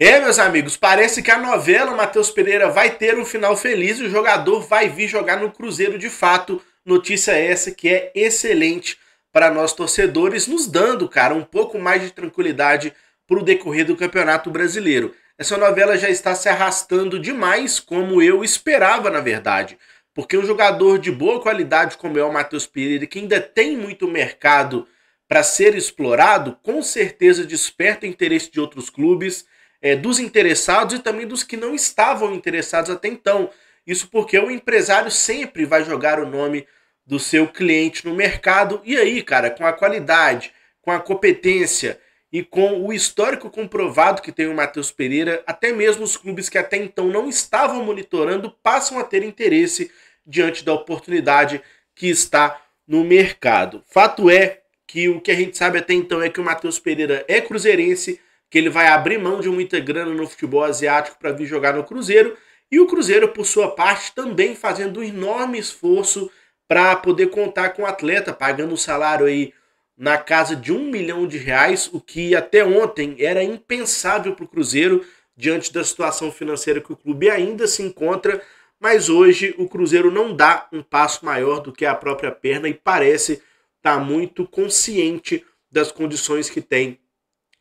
É, meus amigos, parece que a novela Matheus Pereira vai ter um final feliz e o jogador vai vir jogar no Cruzeiro de fato. Notícia essa que é excelente para nós torcedores, nos dando, cara, um pouco mais de tranquilidade para o decorrer do Campeonato Brasileiro. Essa novela já está se arrastando demais, como eu esperava, na verdade. Porque um jogador de boa qualidade como é o Matheus Pereira, que ainda tem muito mercado para ser explorado, com certeza desperta o interesse de outros clubes é, dos interessados e também dos que não estavam interessados até então. Isso porque o empresário sempre vai jogar o nome do seu cliente no mercado. E aí, cara, com a qualidade, com a competência e com o histórico comprovado que tem o Matheus Pereira, até mesmo os clubes que até então não estavam monitorando passam a ter interesse diante da oportunidade que está no mercado. Fato é que o que a gente sabe até então é que o Matheus Pereira é cruzeirense que ele vai abrir mão de um integrante no futebol asiático para vir jogar no Cruzeiro. E o Cruzeiro, por sua parte, também fazendo um enorme esforço para poder contar com o atleta, pagando o um salário aí na casa de um milhão de reais, o que até ontem era impensável para o Cruzeiro diante da situação financeira que o clube ainda se encontra. Mas hoje o Cruzeiro não dá um passo maior do que a própria perna e parece estar tá muito consciente das condições que tem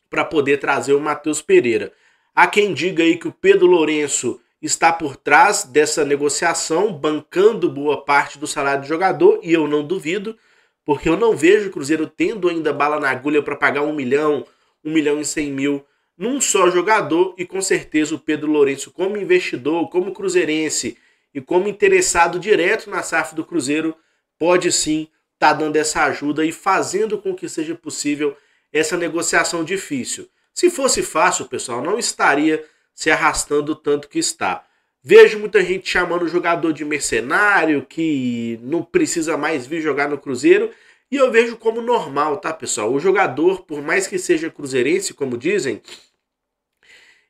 para poder trazer o Matheus Pereira. Há quem diga aí que o Pedro Lourenço está por trás dessa negociação, bancando boa parte do salário do jogador, e eu não duvido, porque eu não vejo o Cruzeiro tendo ainda bala na agulha para pagar um milhão, um milhão e cem mil num só jogador, e com certeza o Pedro Lourenço, como investidor, como cruzeirense e como interessado direto na SAF do Cruzeiro, pode sim estar tá dando essa ajuda e fazendo com que seja possível essa negociação difícil. Se fosse fácil, pessoal, não estaria se arrastando tanto que está. Vejo muita gente chamando o jogador de mercenário, que não precisa mais vir jogar no Cruzeiro, e eu vejo como normal, tá, pessoal? O jogador, por mais que seja cruzeirense, como dizem,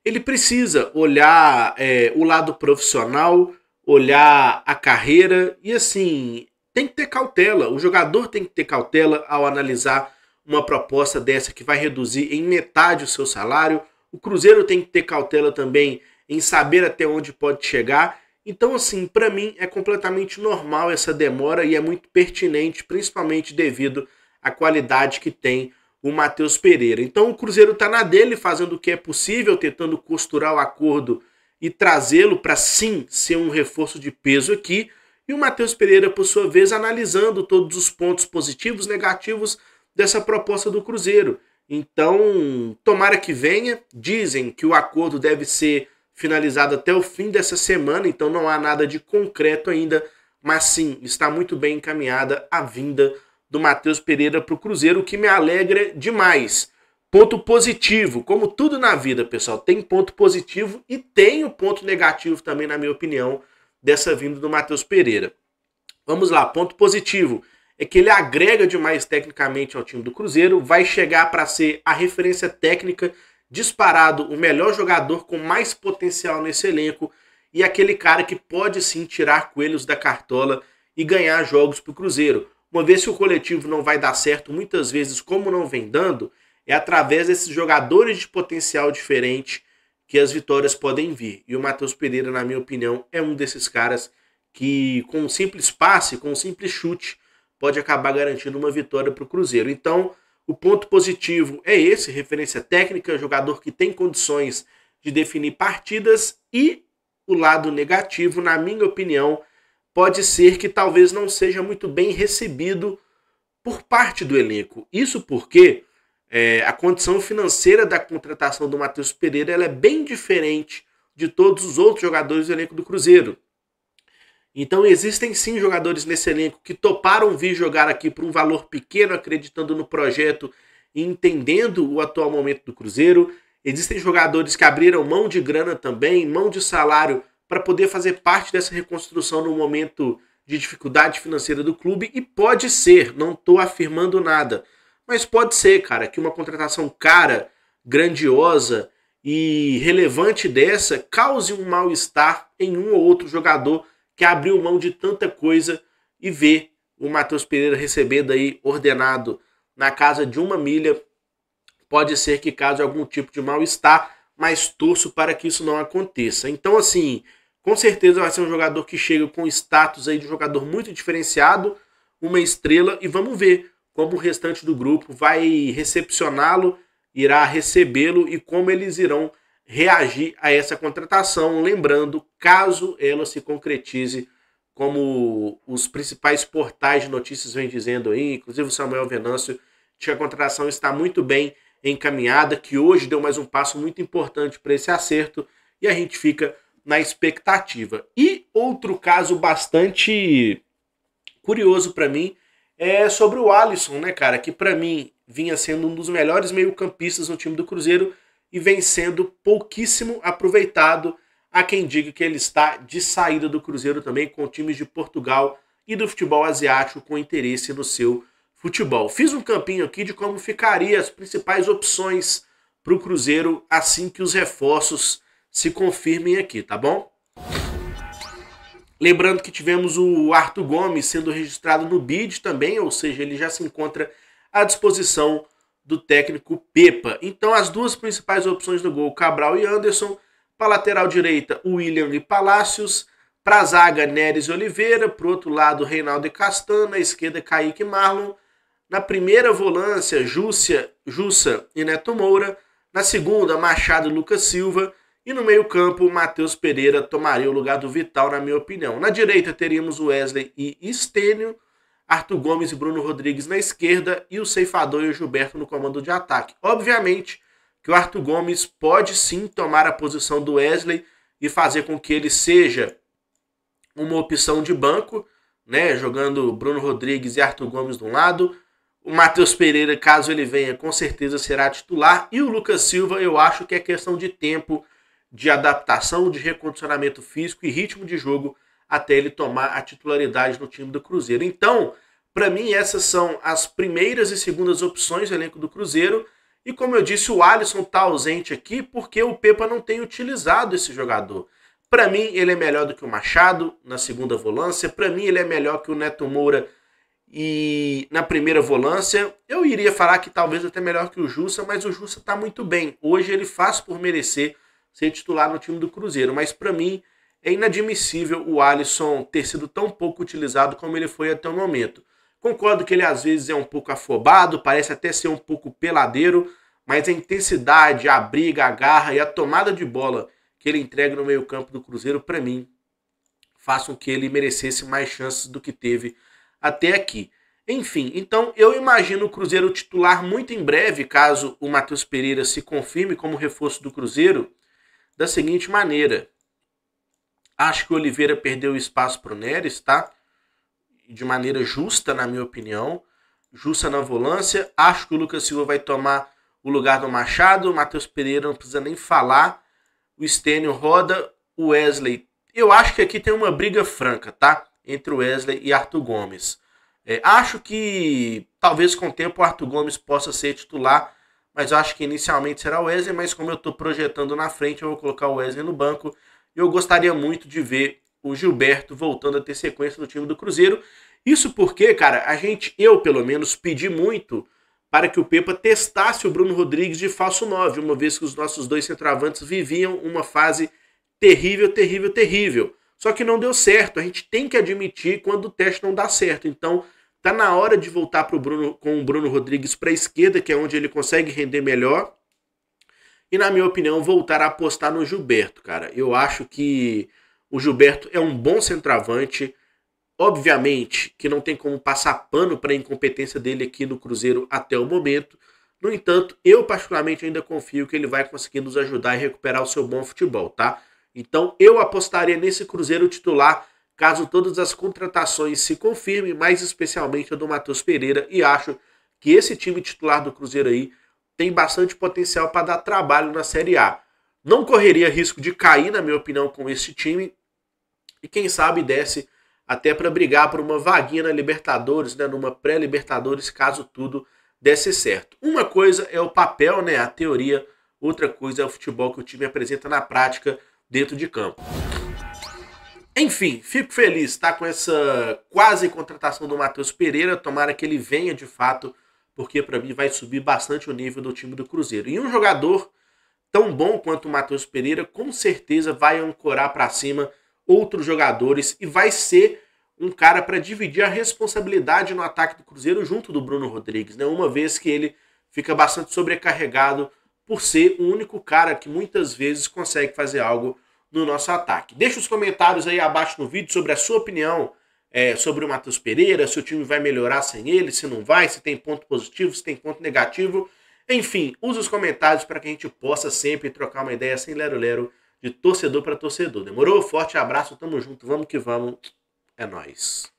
ele precisa olhar é, o lado profissional, olhar a carreira, e assim, tem que ter cautela. O jogador tem que ter cautela ao analisar uma proposta dessa que vai reduzir em metade o seu salário. O Cruzeiro tem que ter cautela também em saber até onde pode chegar. Então, assim, para mim é completamente normal essa demora e é muito pertinente, principalmente devido à qualidade que tem o Matheus Pereira. Então, o Cruzeiro está na dele, fazendo o que é possível, tentando costurar o acordo e trazê-lo para sim ser um reforço de peso aqui. E o Matheus Pereira, por sua vez, analisando todos os pontos positivos, negativos, dessa proposta do Cruzeiro. Então, tomara que venha. Dizem que o acordo deve ser finalizado até o fim dessa semana, então não há nada de concreto ainda, mas sim, está muito bem encaminhada a vinda do Matheus Pereira para o Cruzeiro, o que me alegra demais. Ponto positivo, como tudo na vida, pessoal, tem ponto positivo e tem o um ponto negativo também, na minha opinião, dessa vinda do Matheus Pereira. Vamos lá, ponto positivo é que ele agrega demais tecnicamente ao time do Cruzeiro, vai chegar para ser a referência técnica, disparado o melhor jogador com mais potencial nesse elenco e aquele cara que pode sim tirar coelhos da cartola e ganhar jogos para o Cruzeiro. Uma vez que o coletivo não vai dar certo, muitas vezes, como não vem dando, é através desses jogadores de potencial diferente que as vitórias podem vir. E o Matheus Pereira, na minha opinião, é um desses caras que, com um simples passe, com um simples chute, pode acabar garantindo uma vitória para o Cruzeiro. Então, o ponto positivo é esse: referência técnica, jogador que tem condições de definir partidas, e o lado negativo, na minha opinião, pode ser que talvez não seja muito bem recebido por parte do elenco. Isso porque é, a condição financeira da contratação do Matheus Pereira é bem diferente de todos os outros jogadores do elenco do Cruzeiro. Então existem sim jogadores nesse elenco que toparam vir jogar aqui por um valor pequeno, acreditando no projeto e entendendo o atual momento do Cruzeiro. Existem jogadores que abriram mão de grana também, mão de salário, para poder fazer parte dessa reconstrução no momento de dificuldade financeira do clube. E pode ser, não estou afirmando nada, mas pode ser, cara, que uma contratação cara, grandiosa e relevante dessa cause um mal-estar em um ou outro jogador que abriu mão de tanta coisa e vê o Matheus Pereira recebendo aí ordenado na casa de uma milha. Pode ser que cause algum tipo de mal-estar, mas torço para que isso não aconteça. Então, assim, com certeza vai ser um jogador que chega com status aí de jogador muito diferenciado, uma estrela, e vamos ver como o restante do grupo vai recepcioná-lo, irá recebê-lo e como eles irão reagir a essa contratação. Lembrando, caso ela se concretize como os principais portais de notícias vêm dizendo aí, inclusive o Samuel Venâncio, de que a contratação está muito bem encaminhada, que hoje deu mais um passo muito importante para esse acerto e a gente fica na expectativa. E outro caso bastante curioso para mim é sobre o Alisson, né, cara, que para mim vinha sendo um dos melhores meio-campistas no time do Cruzeiro e vem sendo pouquíssimo aproveitado Há quem diga que ele está de saída do Cruzeiro também com times de Portugal e do futebol asiático com interesse no seu futebol. Fiz um campinho aqui de como ficariam as principais opções para o Cruzeiro assim que os reforços se confirmem aqui, tá bom? Lembrando que tivemos o Arthur Gomes sendo registrado no BID também, ou seja, ele já se encontra à disposição do técnico Pepa. Então as duas principais opções do gol, Cabral e Anderson, para lateral direita, William e Palácios. Para zaga, Neres e Oliveira. Para outro lado, Reinaldo e Castanha. Na esquerda, Kaique e Marlon. Na primeira volância, Júcia, Jussa e Neto Moura. Na segunda, Machado e Lucas Silva. E no meio-campo, Matheus Pereira tomaria o lugar do Vital, na minha opinião. Na direita, teríamos Wesley e Estênio. Arthur Gomes e Bruno Rodrigues na esquerda. E o ceifador e o Gilberto no comando de ataque. Obviamente, que o Arthur Gomes pode sim tomar a posição do Wesley e fazer com que ele seja uma opção de banco, né? Jogando Bruno Rodrigues e Arthur Gomes de um lado. O Matheus Pereira, caso ele venha, com certeza será titular. E o Lucas Silva, eu acho que é questão de tempo, de adaptação, de recondicionamento físico e ritmo de jogo até ele tomar a titularidade no time do Cruzeiro. Então, para mim, essas são as primeiras e segundas opções do elenco do Cruzeiro. E como eu disse, o Alisson está ausente aqui porque o Pepa não tem utilizado esse jogador. Para mim, ele é melhor do que o Machado na segunda volância. Para mim, ele é melhor que o Neto Moura e na primeira volância. Eu iria falar que talvez até melhor que o Jussa, mas o Jussa está muito bem. Hoje ele faz por merecer ser titular no time do Cruzeiro, mas para mim é inadmissível o Alisson ter sido tão pouco utilizado como ele foi até o momento. Concordo que ele às vezes é um pouco afobado, parece até ser um pouco peladeiro, mas a intensidade, a briga, a garra e a tomada de bola que ele entrega no meio-campo do Cruzeiro, para mim, façam que ele merecesse mais chances do que teve até aqui. Enfim, então eu imagino o Cruzeiro titular muito em breve, caso o Matheus Pereira se confirme como reforço do Cruzeiro, da seguinte maneira. Acho que o Oliveira perdeu espaço para o Neres, tá? de maneira justa, na minha opinião. Justa na volância. Acho que o Lucas Silva vai tomar o lugar do Machado. O Matheus Pereira não precisa nem falar. O Stênio roda. O Wesley. Eu acho que aqui tem uma briga franca, tá? Entre o Wesley e Arthur Gomes. É, acho que talvez com o tempo o Arthur Gomes possa ser titular, mas acho que inicialmente será o Wesley. Mas como eu estou projetando na frente, eu vou colocar o Wesley no banco. Eu gostaria muito de ver o Gilberto voltando a ter sequência no time do Cruzeiro. Isso porque, cara, a gente, eu pelo menos, pedi muito para que o Pepa testasse o Bruno Rodrigues de falso 9, uma vez que os nossos dois centroavantes viviam uma fase terrível, terrível, terrível. Só que não deu certo. A gente tem que admitir quando o teste não dá certo. Então, tá na hora de voltar pro Bruno, com o Bruno Rodrigues para a esquerda, que é onde ele consegue render melhor. E, na minha opinião, voltar a apostar no Gilberto, cara. Eu acho que o Gilberto é um bom centroavante. Obviamente que não tem como passar pano para a incompetência dele aqui no Cruzeiro até o momento. No entanto, eu particularmente ainda confio que ele vai conseguir nos ajudar e recuperar o seu bom futebol, tá? Então eu apostaria nesse Cruzeiro titular caso todas as contratações se confirmem, mais especialmente a do Matheus Pereira, e acho que esse time titular do Cruzeiro aí tem bastante potencial para dar trabalho na Série A. Não correria risco de cair, na minha opinião, com esse time, e quem sabe desce até para brigar por uma vaguinha na Libertadores, né, numa pré-Libertadores, caso tudo desse certo. Uma coisa é o papel, né, a teoria, outra coisa é o futebol que o time apresenta na prática dentro de campo. Enfim, fico feliz, tá? Com essa quase contratação do Matheus Pereira. Tomara que ele venha de fato, porque para mim vai subir bastante o nível do time do Cruzeiro. E um jogador tão bom quanto o Matheus Pereira, com certeza vai ancorar para cima outros jogadores e vai ser um cara para dividir a responsabilidade no ataque do Cruzeiro junto do Bruno Rodrigues, né? Uma vez que ele fica bastante sobrecarregado por ser o único cara que muitas vezes consegue fazer algo no nosso ataque. Deixa os comentários aí abaixo no vídeo sobre a sua opinião é, sobre o Matheus Pereira, se o time vai melhorar sem ele, se não vai, se tem ponto positivo, se tem ponto negativo. Enfim, use os comentários para que a gente possa sempre trocar uma ideia sem lero-lero de torcedor para torcedor. Demorou? Forte abraço, tamo junto, vamos que vamos. É nós.